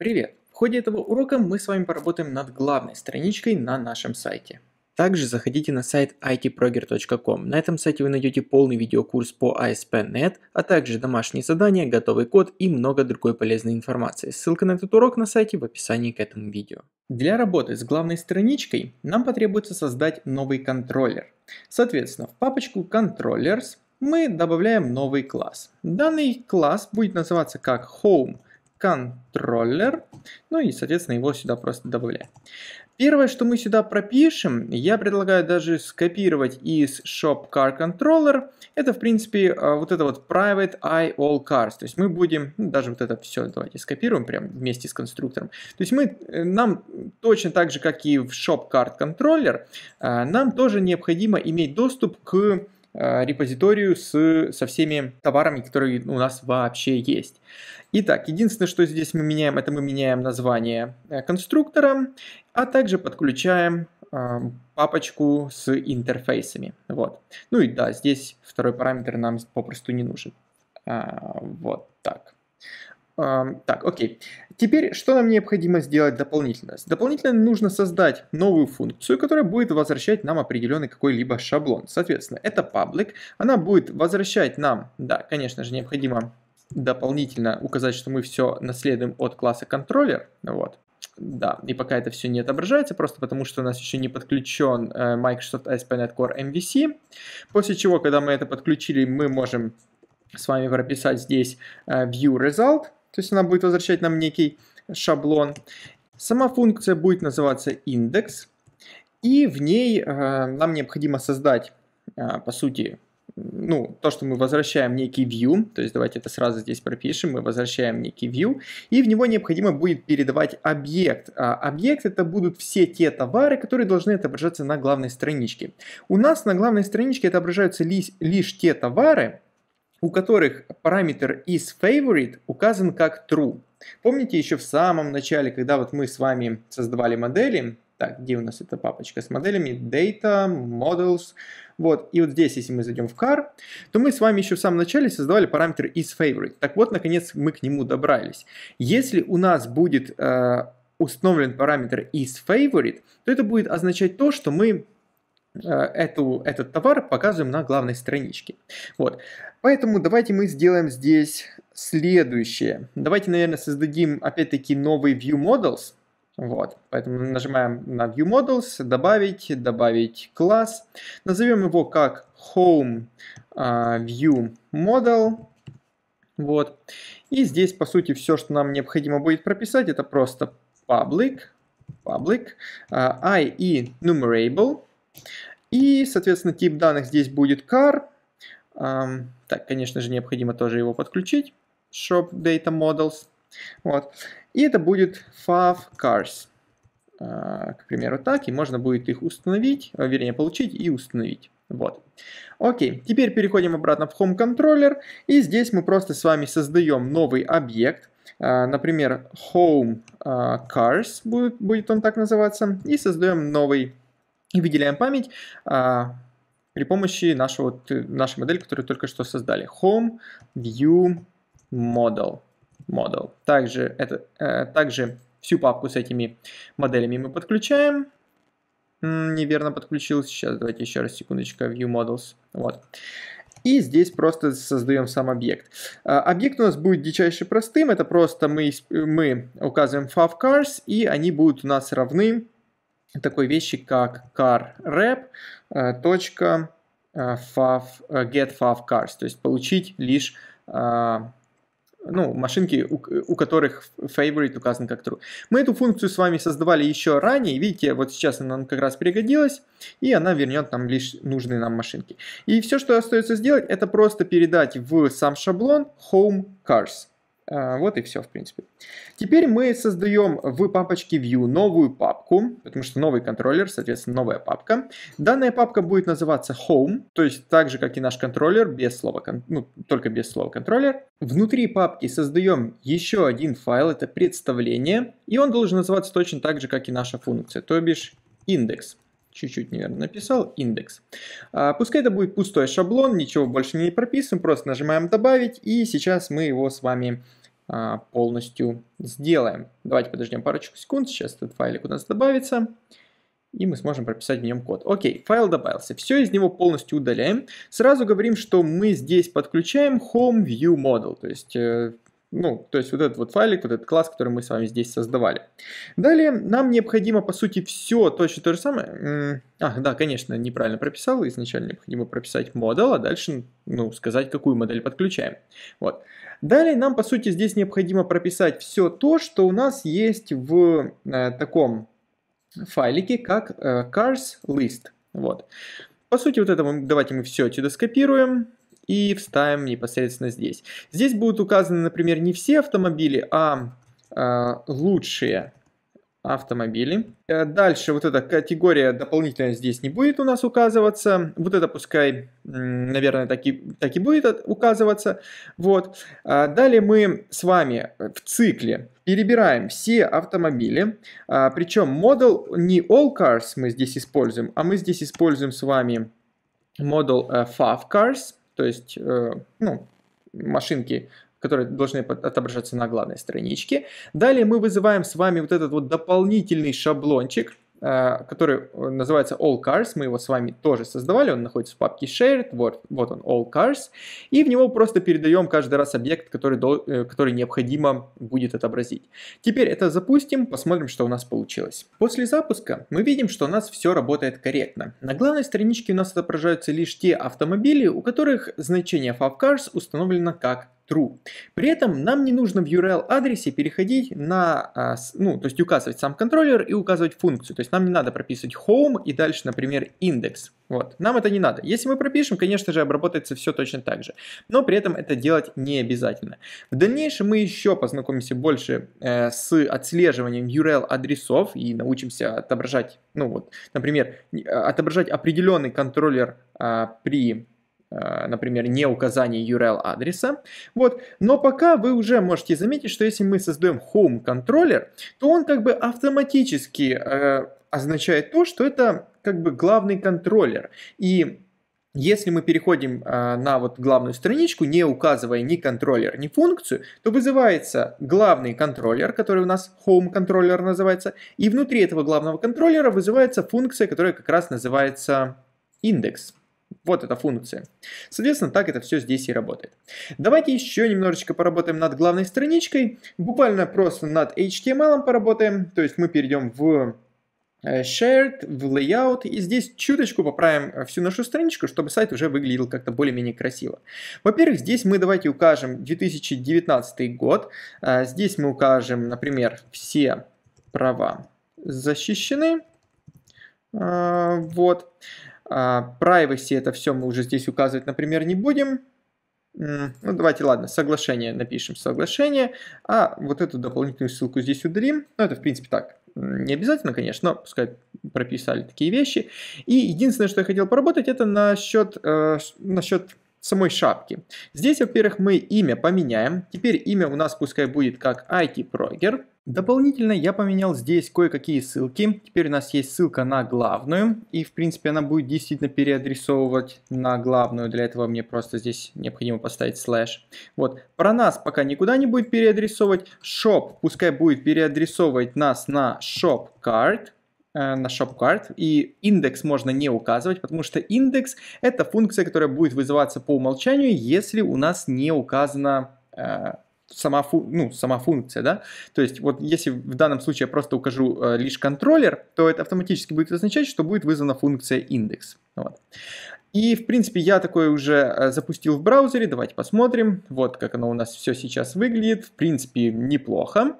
Привет! В ходе этого урока мы с вами поработаем над главной страничкой на нашем сайте. Также заходите на сайт itproger.com. На этом сайте вы найдете полный видеокурс по ASP.NET, а также домашние задания, готовый код и много другой полезной информации. Ссылка на этот урок на сайте в описании к этому видео. Для работы с главной страничкой нам потребуется создать новый контроллер. Соответственно, в папочку Controllers мы добавляем новый класс. Данный класс будет называться как Home контроллер. Ну и, соответственно, его сюда просто добавляем. Первое, что мы сюда пропишем, я предлагаю даже скопировать из shop car controller. Это, в принципе, э, вот это вот private i all cars. То есть мы будем, ну, даже вот это все, давайте скопируем прямо вместе с конструктором. То есть мы, э, нам точно так же, как и в shop car controller, э, нам тоже необходимо иметь доступ к Э, репозиторию с, со всеми товарами, которые у нас вообще есть. Итак, единственное, что здесь мы меняем, это мы меняем название э, конструктора, а также подключаем э, папочку с интерфейсами. Вот. Ну и да, здесь второй параметр нам попросту не нужен. А, вот так. Так, окей. Теперь, что нам необходимо сделать дополнительно? Дополнительно нужно создать новую функцию, которая будет возвращать нам определенный какой-либо шаблон. Соответственно, это public. Она будет возвращать нам, да, конечно же, необходимо дополнительно указать, что мы все наследуем от класса контроллер. Вот. Да, и пока это все не отображается, просто потому что у нас еще не подключен э, Microsoft ASP.NET Core MVC. После чего, когда мы это подключили, мы можем с вами прописать здесь э, view result – то есть она будет возвращать нам некий шаблон. Сама функция будет называться индекс, и в ней э, нам необходимо создать, э, по сути, ну, то, что мы возвращаем некий view, то есть давайте это сразу здесь пропишем, мы возвращаем некий view, и в него необходимо будет передавать объект. А объект это будут все те товары, которые должны отображаться на главной страничке. У нас на главной страничке отображаются лишь, лишь те товары, у которых параметр isFavorite указан как true. Помните еще в самом начале, когда вот мы с вами создавали модели, так, где у нас эта папочка с моделями? Data, Models. Вот, и вот здесь, если мы зайдем в car, то мы с вами еще в самом начале создавали параметр isFavorite. Так вот, наконец, мы к нему добрались. Если у нас будет э, установлен параметр isFavorite, то это будет означать то, что мы э, эту, этот товар показываем на главной страничке. Вот. Поэтому давайте мы сделаем здесь следующее. Давайте, наверное, создадим опять-таки новый view models. Вот, поэтому нажимаем на View Models, добавить, добавить класс. Назовем его как Home а, View Model. Вот. И здесь, по сути, все, что нам необходимо будет прописать, это просто public, public, uh, i enumerable. И, соответственно, тип данных здесь будет car, так, конечно же, необходимо тоже его подключить. Shop Data Models. Вот. И это будет fav cars. А, к примеру, так. И можно будет их установить, а, вернее, получить и установить. Вот. Окей, теперь переходим обратно в Home Controller. И здесь мы просто с вами создаем новый объект. А, например, Home Cars будет, будет он так называться. И создаем новый и выделяем память при помощи нашего, э, нашей модели, которую только что создали. Home View Model. Model. Также, это, э, также всю папку с этими моделями мы подключаем. Неверно подключил. Сейчас давайте еще раз секундочку. View Models. Вот. И здесь просто создаем сам объект. А, объект у нас будет дичайше простым. Это просто мы, мы указываем fav cars, и они будут у нас равны такой вещи, как car rep, э, э, э, то есть получить лишь ну, машинки, у, которых favorite указан как true. Мы эту функцию с вами создавали еще ранее, видите, вот сейчас она как раз пригодилась, и она вернет нам лишь нужные нам машинки. И все, что остается сделать, это просто передать в сам шаблон home cars. А, вот и все, в принципе. Теперь мы создаем в папочке View новую папку, потому что новый контроллер, соответственно, новая папка. Данная папка будет называться Home, то есть так же, как и наш контроллер, без слова, ну, только без слова контроллер. Внутри папки создаем еще один файл, это представление, и он должен называться точно так же, как и наша функция, то бишь индекс чуть-чуть неверно написал, индекс. А, пускай это будет пустой шаблон, ничего больше не прописываем, просто нажимаем «Добавить», и сейчас мы его с вами а, полностью сделаем. Давайте подождем парочку секунд, сейчас этот файлик у нас добавится, и мы сможем прописать в нем код. Окей, файл добавился, все из него полностью удаляем. Сразу говорим, что мы здесь подключаем Home View Model, то есть э, ну, то есть вот этот вот файлик, вот этот класс, который мы с вами здесь создавали. Далее нам необходимо, по сути, все точно то же самое. А, да, конечно, неправильно прописал. Изначально необходимо прописать модель, а дальше, ну, сказать, какую модель подключаем. Вот. Далее нам, по сути, здесь необходимо прописать все то, что у нас есть в э, таком файлике, как э, cars list. Вот. По сути, вот это мы, давайте мы все отсюда скопируем и вставим непосредственно здесь. Здесь будут указаны, например, не все автомобили, а э, лучшие автомобили. Э, дальше вот эта категория дополнительная здесь не будет у нас указываться. Вот это пускай, наверное, так и, так и будет указываться. Вот. А далее мы с вами в цикле перебираем все автомобили. А, причем модел не all cars мы здесь используем, а мы здесь используем с вами модул э, FAV cars то есть э, ну, машинки, которые должны отображаться на главной страничке. Далее мы вызываем с вами вот этот вот дополнительный шаблончик – Э, который э, называется All Cars, мы его с вами тоже создавали, он находится в папке Shared, вот, вот он All Cars, и в него просто передаем каждый раз объект, который, э, который необходимо будет отобразить. Теперь это запустим, посмотрим, что у нас получилось. После запуска мы видим, что у нас все работает корректно. На главной страничке у нас отображаются лишь те автомобили, у которых значение favCars установлено как true. При этом нам не нужно в URL-адресе переходить на, а, ну, то есть указывать сам контроллер и указывать функцию. То есть нам не надо прописывать home и дальше, например, index. Вот. Нам это не надо. Если мы пропишем, конечно же, обработается все точно так же. Но при этом это делать не обязательно. В дальнейшем мы еще познакомимся больше э, с отслеживанием URL-адресов и научимся отображать, ну вот, например, а, отображать определенный контроллер э, при Э, например, не указание URL адреса. Вот. Но пока вы уже можете заметить, что если мы создаем home Controller, то он как бы автоматически э, означает то, что это как бы главный контроллер. И если мы переходим э, на вот главную страничку, не указывая ни контроллер, ни функцию, то вызывается главный контроллер, который у нас home Controller называется, и внутри этого главного контроллера вызывается функция, которая как раз называется индекс. Вот эта функция. Соответственно, так это все здесь и работает. Давайте еще немножечко поработаем над главной страничкой. Буквально просто над HTML поработаем. То есть мы перейдем в э, shared, в layout, и здесь чуточку поправим э, всю нашу страничку, чтобы сайт уже выглядел как-то более-менее красиво. Во-первых, здесь мы давайте укажем 2019 год, а, здесь мы укажем, например, все права защищены, а, вот. А, privacy это все мы уже здесь указывать, например, не будем. Ну, давайте, ладно, соглашение напишем, соглашение. А вот эту дополнительную ссылку здесь удалим. Ну, это, в принципе, так. Не обязательно, конечно, но пускай прописали такие вещи. И единственное, что я хотел поработать, это насчет, э, насчет самой шапки. Здесь, во-первых, мы имя поменяем. Теперь имя у нас пускай будет как IT-прогер. Дополнительно я поменял здесь кое-какие ссылки. Теперь у нас есть ссылка на главную. И, в принципе, она будет действительно переадресовывать на главную. Для этого мне просто здесь необходимо поставить слэш. Вот. Про нас пока никуда не будет переадресовывать. Shop пускай будет переадресовывать нас на shop card. Э, на ShopCard, и индекс можно не указывать, потому что индекс — это функция, которая будет вызываться по умолчанию, если у нас не указана э, сама, фу, ну, сама функция, да, то есть вот если в данном случае я просто укажу э, лишь контроллер, то это автоматически будет означать, что будет вызвана функция индекс, вот. И, в принципе, я такое уже э, запустил в браузере, давайте посмотрим, вот как оно у нас все сейчас выглядит, в принципе, неплохо.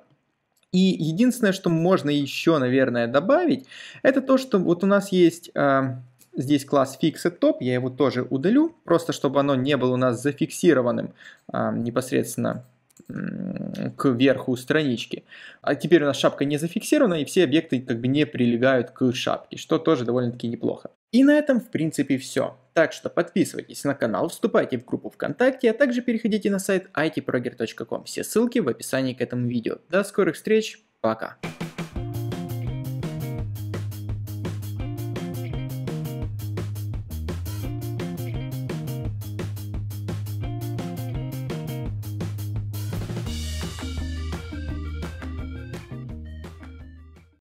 И единственное, что можно еще, наверное, добавить, это то, что вот у нас есть э, здесь класс fixed top, я его тоже удалю, просто чтобы оно не было у нас зафиксированным э, непосредственно к верху странички. А теперь у нас шапка не зафиксирована, и все объекты как бы не прилегают к шапке, что тоже довольно-таки неплохо. И на этом, в принципе, все. Так что подписывайтесь на канал, вступайте в группу ВКонтакте, а также переходите на сайт itproger.com. Все ссылки в описании к этому видео. До скорых встреч, пока!